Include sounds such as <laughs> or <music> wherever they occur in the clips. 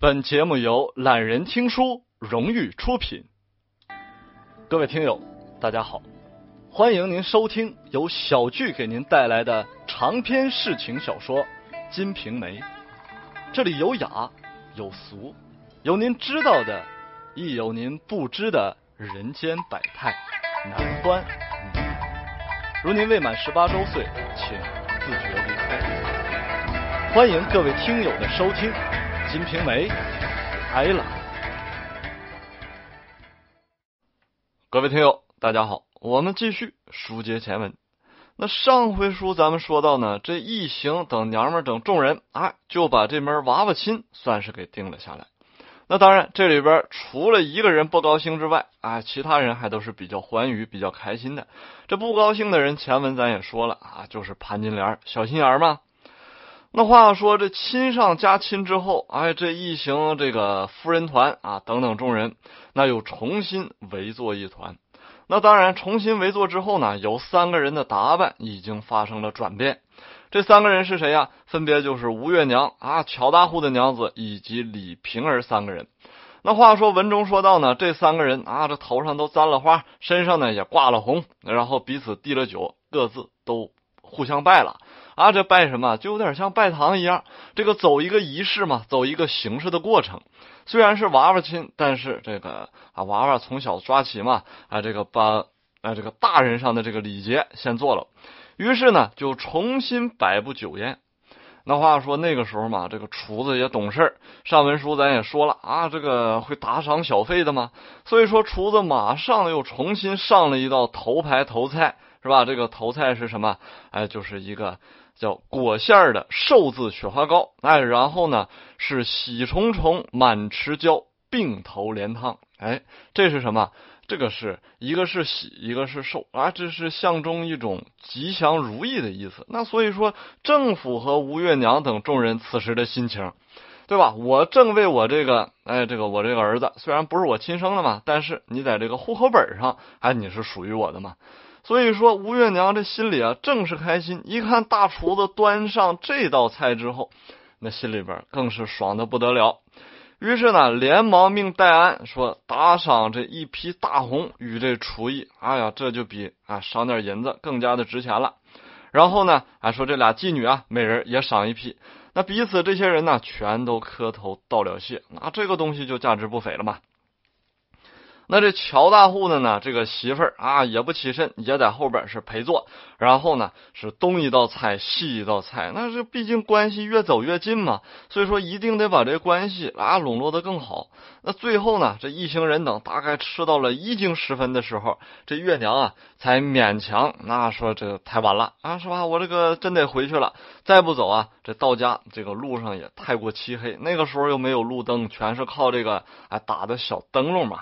本节目由懒人听书荣誉出品。各位听友，大家好，欢迎您收听由小聚给您带来的长篇世情小说《金瓶梅》。这里有雅有俗，有您知道的，亦有您不知的人间百态。男欢女爱，如您未满十八周岁，请自觉离开。欢迎各位听友的收听。《金瓶梅》来了，各位听友，大家好，我们继续书接前文。那上回书咱们说到呢，这一行等娘们等众人啊，就把这门娃娃亲算是给定了下来。那当然，这里边除了一个人不高兴之外啊，其他人还都是比较欢愉、比较开心的。这不高兴的人，前文咱也说了啊，就是潘金莲，小心眼儿嘛。那话说，这亲上加亲之后，哎，这一行这个夫人团啊，等等众人，那又重新围坐一团。那当然，重新围坐之后呢，有三个人的打扮已经发生了转变。这三个人是谁呀？分别就是吴月娘啊、乔大户的娘子以及李瓶儿三个人。那话说，文中说到呢，这三个人啊，这头上都簪了花，身上呢也挂了红，然后彼此递了酒，各自都互相拜了。啊，这拜什么就有点像拜堂一样，这个走一个仪式嘛，走一个形式的过程。虽然是娃娃亲，但是这个啊，娃娃从小抓起嘛，啊，这个把啊这个大人上的这个礼节先做了。于是呢，就重新摆布酒宴。那话说那个时候嘛，这个厨子也懂事儿。上文书咱也说了啊，这个会打赏小费的嘛，所以说厨子马上又重新上了一道头牌头菜，是吧？这个头菜是什么？哎，就是一个。叫果馅儿的寿字雪花糕，哎，然后呢是喜重重满池娇并头连汤，哎，这是什么？这个是一个是喜，一个是寿啊，这是象征一种吉祥如意的意思。那所以说，政府和吴月娘等众人此时的心情，对吧？我正为我这个，哎，这个我这个儿子，虽然不是我亲生的嘛，但是你在这个户口本上，哎，你是属于我的嘛。所以说吴月娘这心里啊正是开心，一看大厨子端上这道菜之后，那心里边更是爽的不得了。于是呢，连忙命戴安说：“打赏这一批大红与这厨艺，哎呀，这就比啊赏点银子更加的值钱了。”然后呢，还说这俩妓女啊每人也赏一批。那彼此这些人呢，全都磕头道了谢。那这个东西就价值不菲了嘛。那这乔大户的呢，这个媳妇儿啊也不起身，也在后边是陪坐。然后呢，是东一道菜西一道菜。那这毕竟关系越走越近嘛，所以说一定得把这关系啊笼络得更好。那最后呢，这一行人等大概吃到了一更时分的时候，这月娘啊才勉强那说这太晚了啊，是吧？我这个真得回去了，再不走啊，这到家这个路上也太过漆黑。那个时候又没有路灯，全是靠这个啊打的小灯笼嘛。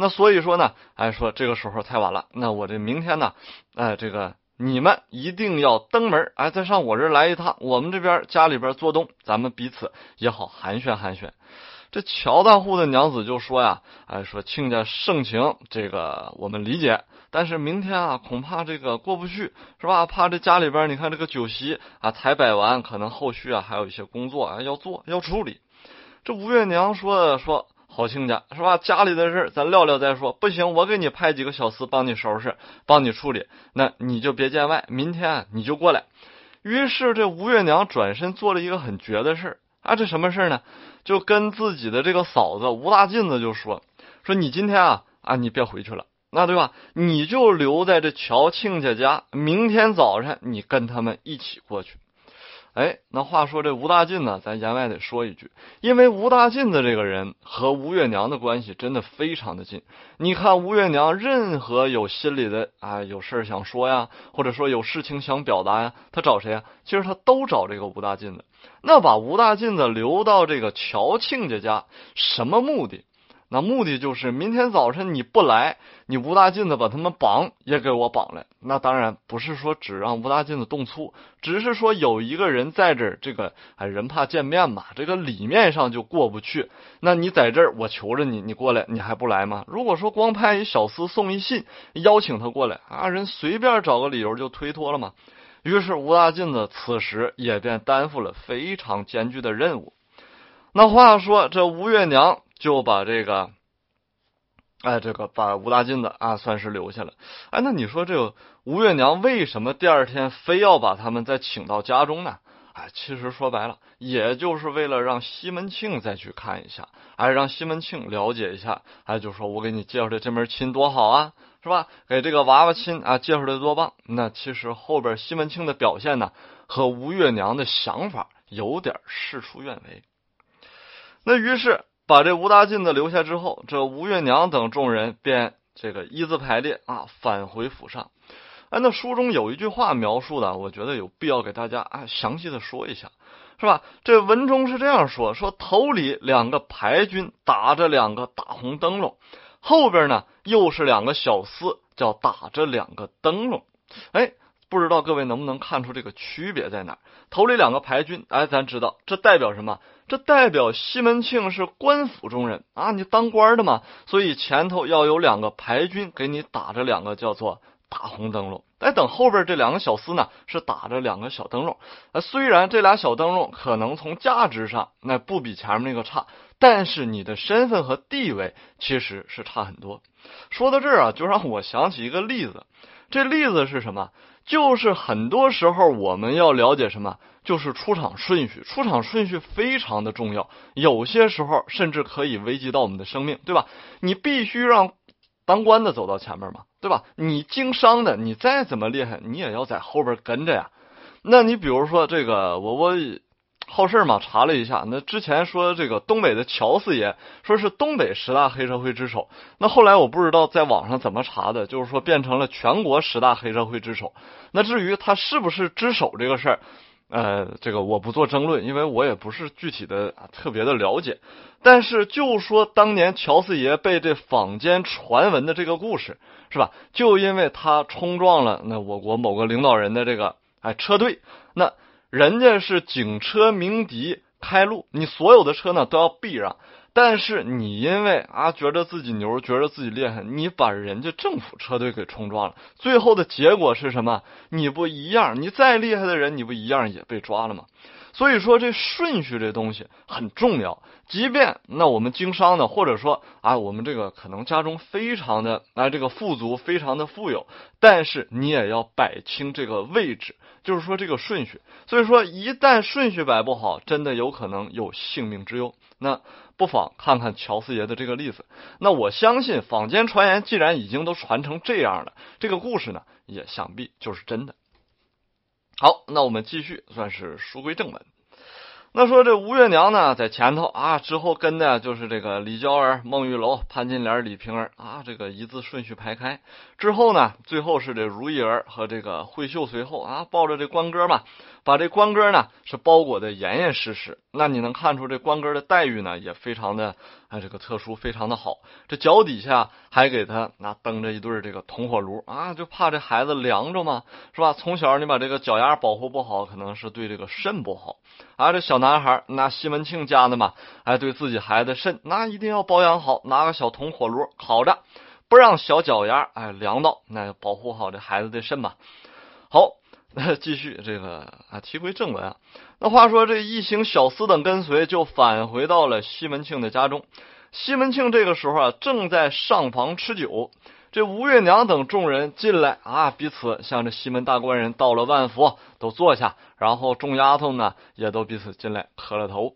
那所以说呢，哎，说这个时候太晚了，那我这明天呢，哎，这个你们一定要登门，哎，再上我这儿来一趟，我们这边家里边做东，咱们彼此也好寒暄寒暄。这乔大户的娘子就说呀，哎，说亲家盛情，这个我们理解，但是明天啊，恐怕这个过不去，是吧？怕这家里边，你看这个酒席啊，才摆完，可能后续啊还有一些工作啊要做要处理。这吴月娘说说。好亲家是吧？家里的事咱聊聊再说。不行，我给你派几个小厮帮你收拾，帮你处理。那你就别见外，明天你就过来。于是这吴月娘转身做了一个很绝的事啊，这什么事呢？就跟自己的这个嫂子吴大妗子就说：“说你今天啊啊，你别回去了，那对吧？你就留在这乔亲家家，明天早晨你跟他们一起过去。”哎，那话说这吴大进呢？咱言外得说一句，因为吴大进的这个人和吴月娘的关系真的非常的近。你看吴月娘任何有心里的啊，有事儿想说呀，或者说有事情想表达呀，他找谁呀？其实他都找这个吴大进的。那把吴大进的留到这个乔亲家家，什么目的？那目的就是明天早晨你不来，你吴大进子把他们绑也给我绑来。那当然不是说只让吴大进子动粗，只是说有一个人在这儿，这个哎人怕见面嘛，这个理面上就过不去。那你在这儿，我求着你，你过来，你还不来吗？如果说光派一小厮送一信邀请他过来啊，人随便找个理由就推脱了嘛。于是吴大进子此时也便担负了非常艰巨的任务。那话说这吴月娘。就把这个，哎，这个把吴大进的啊，算是留下了。哎，那你说这个吴月娘为什么第二天非要把他们再请到家中呢？哎，其实说白了，也就是为了让西门庆再去看一下，哎，让西门庆了解一下，哎，就说我给你介绍的这门亲多好啊，是吧？给这个娃娃亲啊，介绍的多棒。那其实后边西门庆的表现呢，和吴月娘的想法有点事出愿违。那于是。把这吴大进的留下之后，这吴月娘等众人便这个一字排列啊，返回府上。哎，那书中有一句话描述的，我觉得有必要给大家啊详细的说一下，是吧？这文中是这样说：说头里两个排军打着两个大红灯笼，后边呢又是两个小厮叫打着两个灯笼。哎，不知道各位能不能看出这个区别在哪儿？头里两个排军，哎，咱知道这代表什么？这代表西门庆是官府中人啊，你当官的嘛，所以前头要有两个牌军给你打着两个叫做大红灯笼。哎，等后边这两个小厮呢，是打着两个小灯笼。呃，虽然这俩小灯笼可能从价值上那不比前面那个差，但是你的身份和地位其实是差很多。说到这儿啊，就让我想起一个例子。这例子是什么？就是很多时候我们要了解什么？就是出场顺序，出场顺序非常的重要，有些时候甚至可以危及到我们的生命，对吧？你必须让当官的走到前面嘛，对吧？你经商的，你再怎么厉害，你也要在后边跟着呀。那你比如说这个，我我好事儿嘛，查了一下，那之前说这个东北的乔四爷说是东北十大黑社会之首，那后来我不知道在网上怎么查的，就是说变成了全国十大黑社会之首。那至于他是不是之首这个事儿，呃，这个我不做争论，因为我也不是具体的啊特别的了解。但是就说当年乔四爷被这坊间传闻的这个故事，是吧？就因为他冲撞了那我国某个领导人的这个哎车队，那人家是警车鸣笛开路，你所有的车呢都要避让。但是你因为啊觉得自己牛，觉得自己厉害，你把人家政府车队给冲撞了，最后的结果是什么？你不一样，你再厉害的人，你不一样也被抓了吗？所以说这顺序这东西很重要。即便那我们经商的，或者说啊我们这个可能家中非常的啊这个富足，非常的富有，但是你也要摆清这个位置，就是说这个顺序。所以说一旦顺序摆不好，真的有可能有性命之忧。那。不妨看看乔四爷的这个例子。那我相信坊间传言既然已经都传成这样了，这个故事呢也想必就是真的。好，那我们继续，算是书归正文。那说这吴月娘呢，在前头啊，之后跟的就是这个李娇儿、孟玉楼、潘金莲、李瓶儿啊，这个一字顺序排开。之后呢，最后是这如意儿和这个慧秀，随后啊抱着这官哥嘛。把这官哥呢是包裹的严严实实，那你能看出这官哥的待遇呢也非常的啊这个特殊，非常的好。这脚底下还给他拿蹬着一对这个铜火炉啊，就怕这孩子凉着嘛，是吧？从小你把这个脚丫保护不好，可能是对这个肾不好啊。这小男孩那西门庆家的嘛，哎，对自己孩子肾那一定要保养好，拿个小铜火炉烤着，不让小脚丫哎凉到，那保护好这孩子的肾嘛。好。那 <laughs> 继续这个啊，提回正文啊。那话说这一行小厮等跟随就返回到了西门庆的家中。西门庆这个时候啊正在上房吃酒，这吴月娘等众人进来啊，彼此向着西门大官人道了万福，都坐下，然后众丫头呢也都彼此进来磕了头。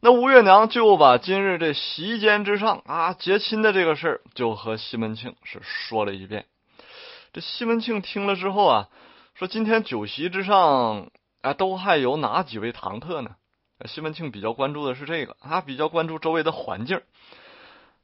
那吴月娘就把今日这席间之上啊结亲的这个事儿就和西门庆是说了一遍。这西门庆听了之后啊。说今天酒席之上啊，都还有哪几位堂客呢？西门庆比较关注的是这个，他比较关注周围的环境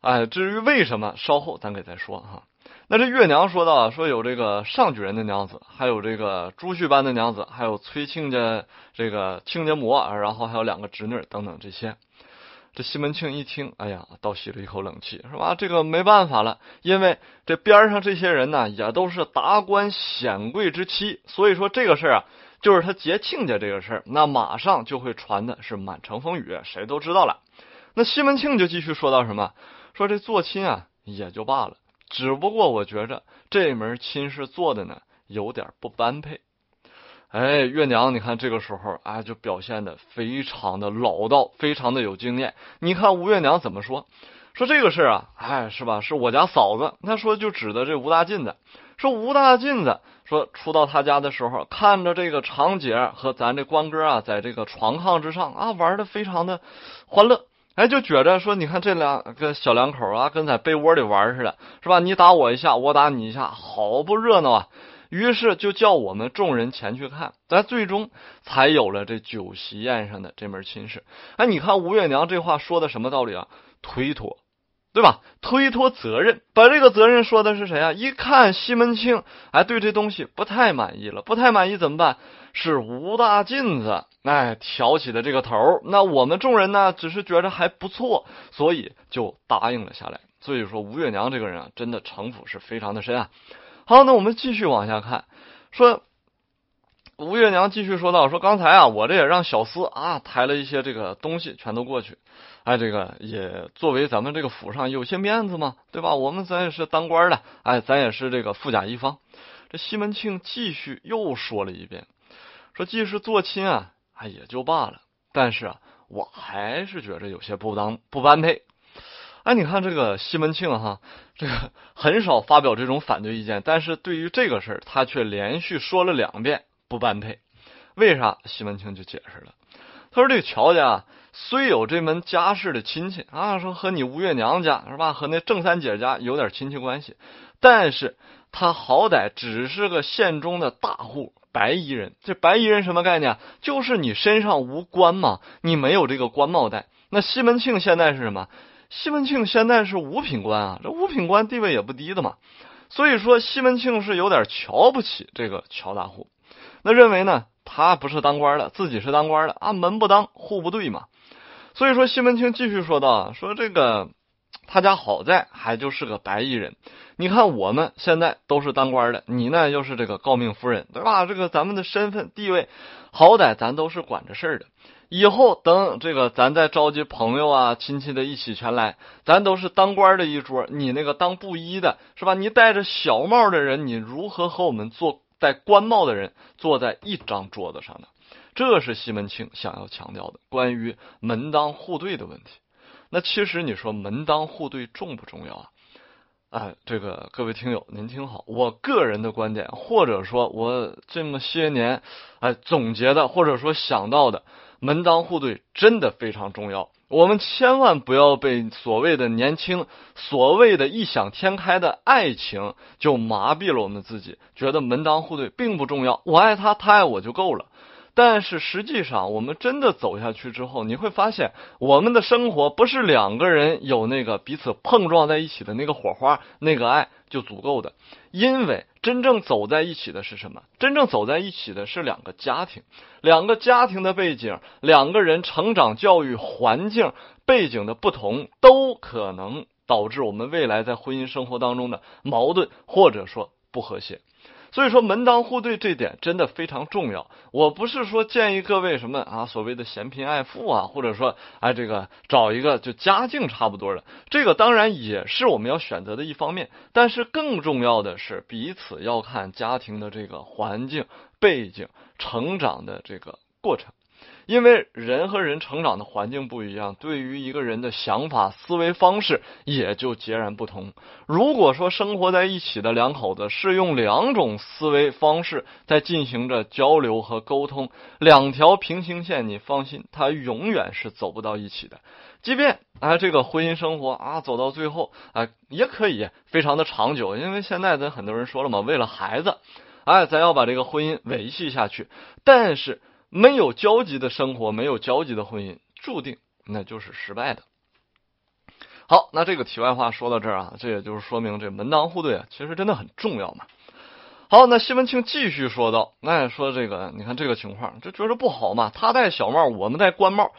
哎，至于为什么，稍后咱给再说哈。那这月娘说到说有这个上举人的娘子，还有这个朱旭班的娘子，还有崔庆家这个亲家母，然后还有两个侄女等等这些。这西门庆一听，哎呀，倒吸了一口冷气，是吧？这个没办法了，因为这边上这些人呢，也都是达官显贵之妻，所以说这个事儿啊，就是他结亲家这个事儿，那马上就会传的是满城风雨，谁都知道了。那西门庆就继续说到什么？说这做亲啊，也就罢了，只不过我觉着这门亲事做的呢，有点不般配。哎，月娘，你看这个时候啊，就表现的非常的老道，非常的有经验。你看吴月娘怎么说？说这个事儿啊，哎，是吧？是我家嫂子，她说就指的这吴大进子。说吴大进子说，初到他家的时候，看着这个长姐和咱这关哥啊，在这个床炕之上啊，玩的非常的欢乐。哎，就觉着说，你看这两个小两口啊，跟在被窝里玩似的，是吧？你打我一下，我打你一下，好不热闹啊！于是就叫我们众人前去看，咱最终才有了这酒席宴上的这门亲事。哎，你看吴月娘这话说的什么道理啊？推脱，对吧？推脱责任，把这个责任说的是谁啊？一看西门庆，哎，对这东西不太满意了，不太满意怎么办？是吴大进子，哎，挑起的这个头。那我们众人呢，只是觉着还不错，所以就答应了下来。所以说，吴月娘这个人啊，真的城府是非常的深啊。好，那我们继续往下看。说，吴月娘继续说道：“说刚才啊，我这也让小厮啊抬了一些这个东西，全都过去。哎，这个也作为咱们这个府上有些面子嘛，对吧？我们咱也是当官的，哎，咱也是这个富甲一方。”这西门庆继续又说了一遍：“说既是做亲啊，哎，也就罢了。但是啊，我还是觉着有些不当，不般配。”哎，你看这个西门庆哈，这个 <laughs> 很少发表这种反对意见，但是对于这个事儿，他却连续说了两遍不般配。为啥？西门庆就解释了，他说：“这个乔家虽有这门家世的亲戚啊，说和你吴月娘家是吧，和那郑三姐家有点亲戚关系，但是他好歹只是个县中的大户白衣人。这白衣人什么概念？就是你身上无官嘛，你没有这个官帽戴。那西门庆现在是什么？”西门庆现在是五品官啊，这五品官地位也不低的嘛。所以说西门庆是有点瞧不起这个乔大户，那认为呢他不是当官的，自己是当官的啊，门不当户不对嘛。所以说西门庆继续说道，说这个他家好在还就是个白衣人，你看我们现在都是当官的，你呢又是这个诰命夫人，对吧？这个咱们的身份地位，好歹咱都是管着事儿的。以后等这个咱再召集朋友啊、亲戚的一起全来，咱都是当官的一桌。你那个当布衣的是吧？你戴着小帽的人，你如何和我们坐戴官帽的人坐在一张桌子上呢？这是西门庆想要强调的关于门当户对的问题。那其实你说门当户对重不重要啊？哎，这个各位听友您听好，我个人的观点，或者说我这么些年哎总结的，或者说想到的。门当户对真的非常重要，我们千万不要被所谓的年轻、所谓的异想天开的爱情就麻痹了我们自己，觉得门当户对并不重要，我爱他，他爱我就够了。但是实际上，我们真的走下去之后，你会发现，我们的生活不是两个人有那个彼此碰撞在一起的那个火花，那个爱就足够的。因为真正走在一起的是什么？真正走在一起的是两个家庭，两个家庭的背景，两个人成长教育环境背景的不同，都可能导致我们未来在婚姻生活当中的矛盾，或者说不和谐。所以说，门当户对这点真的非常重要。我不是说建议各位什么啊，所谓的嫌贫爱富啊，或者说，哎，这个找一个就家境差不多的，这个当然也是我们要选择的一方面。但是更重要的是，彼此要看家庭的这个环境、背景、成长的这个过程。因为人和人成长的环境不一样，对于一个人的想法、思维方式也就截然不同。如果说生活在一起的两口子是用两种思维方式在进行着交流和沟通，两条平行线，你放心，它永远是走不到一起的。即便哎，这个婚姻生活啊走到最后，哎也可以非常的长久。因为现在咱很多人说了嘛，为了孩子，哎，咱要把这个婚姻维系下去，但是。没有交集的生活，没有交集的婚姻，注定那就是失败的。好，那这个题外话说到这儿啊，这也就是说明这门当户对啊，其实真的很重要嘛。好，那西门庆继续说道，那说这个，你看这个情况，就觉得不好嘛。他戴小帽，我们戴官帽，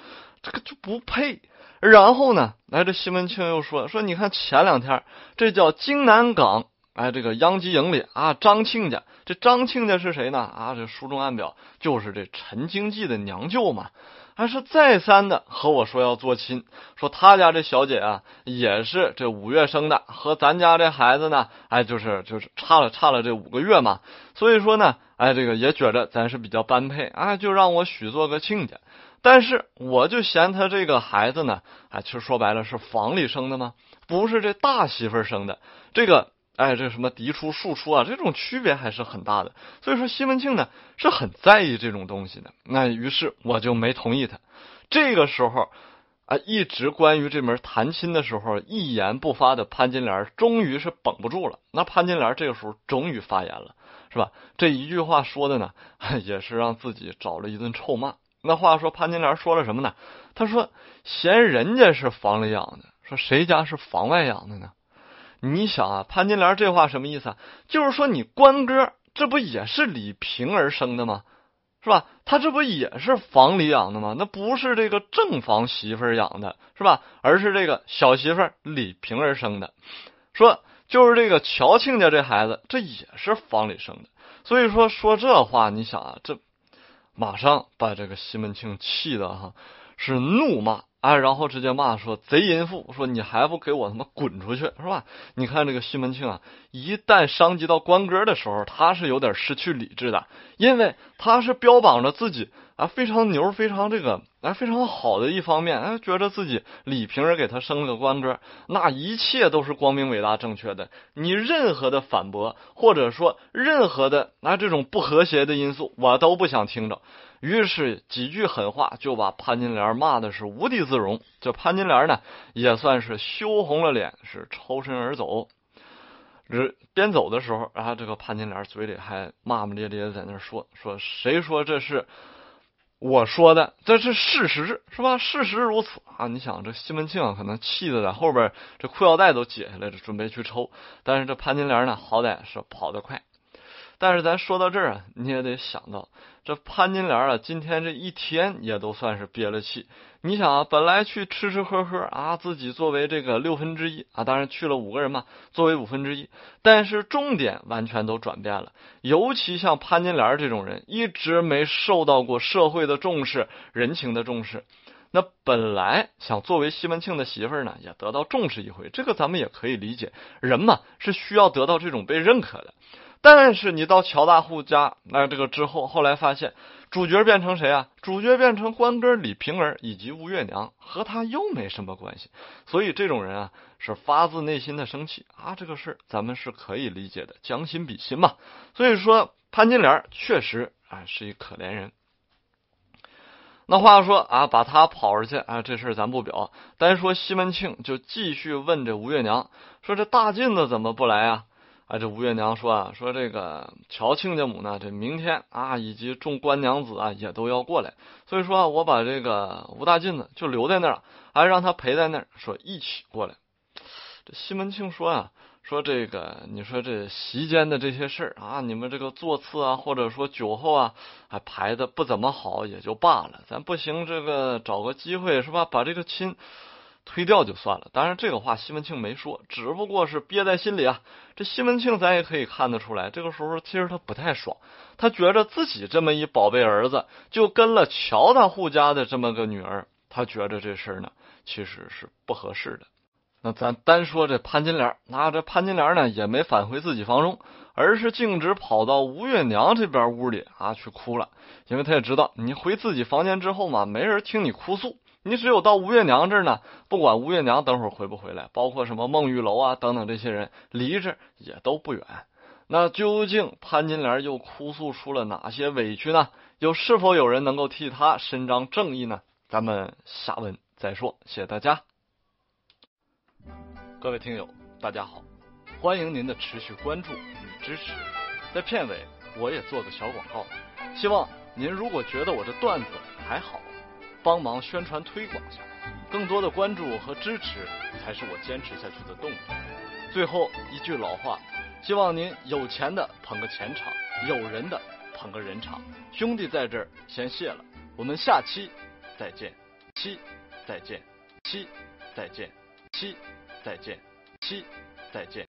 这个就不配。然后呢，来这西门庆又说说，你看前两天这叫京南港。哎，这个央吉营里啊，张亲家，这张亲家是谁呢？啊，这书中暗表就是这陈经济的娘舅嘛。还是再三的和我说要做亲，说他家这小姐啊，也是这五月生的，和咱家这孩子呢，哎，就是就是差了差了这五个月嘛。所以说呢，哎，这个也觉得咱是比较般配啊，就让我许做个亲家。但是我就嫌他这个孩子呢，哎，其实说白了是房里生的吗？不是这大媳妇生的，这个。哎，这什么嫡出庶出啊？这种区别还是很大的。所以说，西门庆呢是很在意这种东西的。那于是我就没同意他。这个时候啊，一直关于这门谈亲的时候一言不发的潘金莲，终于是绷不住了。那潘金莲这个时候终于发言了，是吧？这一句话说的呢，<laughs> 也是让自己找了一顿臭骂。那话说，潘金莲说了什么呢？他说：“嫌人家是房里养的，说谁家是房外养的呢？”你想啊，潘金莲这话什么意思啊？就是说你关哥，这不也是李平儿生的吗？是吧？他这不也是房里养的吗？那不是这个正房媳妇儿养的，是吧？而是这个小媳妇儿李平儿生的。说就是这个乔亲家这孩子，这也是房里生的。所以说说这话，你想啊，这马上把这个西门庆气的哈，是怒骂。啊，然后直接骂说：“贼淫妇！说你还不给我他妈滚出去是吧？你看这个西门庆啊，一旦伤及到官哥的时候，他是有点失去理智的，因为他是标榜着自己啊非常牛、非常这个啊非常好的一方面，啊，觉得自己李瓶儿给他升了个官哥，那一切都是光明、伟大、正确的。你任何的反驳，或者说任何的啊这种不和谐的因素，我都不想听着。”于是几句狠话就把潘金莲骂的是无地自容。这潘金莲呢也算是羞红了脸，是抽身而走。这边走的时候，啊，这个潘金莲嘴里还骂骂咧咧的在那说说：“谁说这是我说的？这是事实，是吧？事实如此啊！你想，这西门庆可能气得在后边，这裤腰带都解下来了，准备去抽。但是这潘金莲呢，好歹是跑得快。但是咱说到这儿啊，你也得想到。”这潘金莲啊，今天这一天也都算是憋了气。你想啊，本来去吃吃喝喝啊，自己作为这个六分之一啊，当然去了五个人嘛，作为五分之一，但是重点完全都转变了。尤其像潘金莲这种人，一直没受到过社会的重视、人情的重视。那本来想作为西门庆的媳妇儿呢，也得到重视一回，这个咱们也可以理解。人嘛，是需要得到这种被认可的。但是你到乔大户家，那这个之后，后来发现主角变成谁啊？主角变成关哥、李瓶儿以及吴月娘，和他又没什么关系。所以这种人啊，是发自内心的生气啊。这个事咱们是可以理解的，将心比心嘛。所以说，潘金莲确实啊是一可怜人。那话说啊，把他跑出去啊，这事儿咱不表，单说西门庆就继续问这吴月娘说：“这大妗子怎么不来啊？”哎，这吴月娘说啊，说这个乔亲家母呢，这明天啊，以及众官娘子啊，也都要过来，所以说，我把这个吴大进呢，就留在那儿，还让他陪在那儿，说一起过来。这西门庆说啊，说这个，你说这席间的这些事儿啊，你们这个座次啊，或者说酒后啊，还排的不怎么好，也就罢了，咱不行，这个找个机会是吧，把这个亲。推掉就算了，当然这个话西门庆没说，只不过是憋在心里啊。这西门庆咱也可以看得出来，这个时候其实他不太爽，他觉着自己这么一宝贝儿子就跟了乔大户家的这么个女儿，他觉着这事儿呢其实是不合适的。那咱单说这潘金莲，那这潘金莲呢也没返回自己房中，而是径直跑到吴月娘这边屋里啊去哭了，因为他也知道你回自己房间之后嘛，没人听你哭诉。你只有到吴月娘这儿呢，不管吴月娘等会儿回不回来，包括什么孟玉楼啊等等这些人，离这儿也都不远。那究竟潘金莲又哭诉出了哪些委屈呢？又是否有人能够替他伸张正义呢？咱们下文再说。谢谢大家，各位听友，大家好，欢迎您的持续关注与支持。在片尾我也做个小广告，希望您如果觉得我这段子还好。帮忙宣传推广下，更多的关注和支持才是我坚持下去的动力。最后一句老话，希望您有钱的捧个钱场，有人的捧个人场。兄弟在这儿先谢了，我们下期再见。七再见，七再见，七再见，七再见，七再见。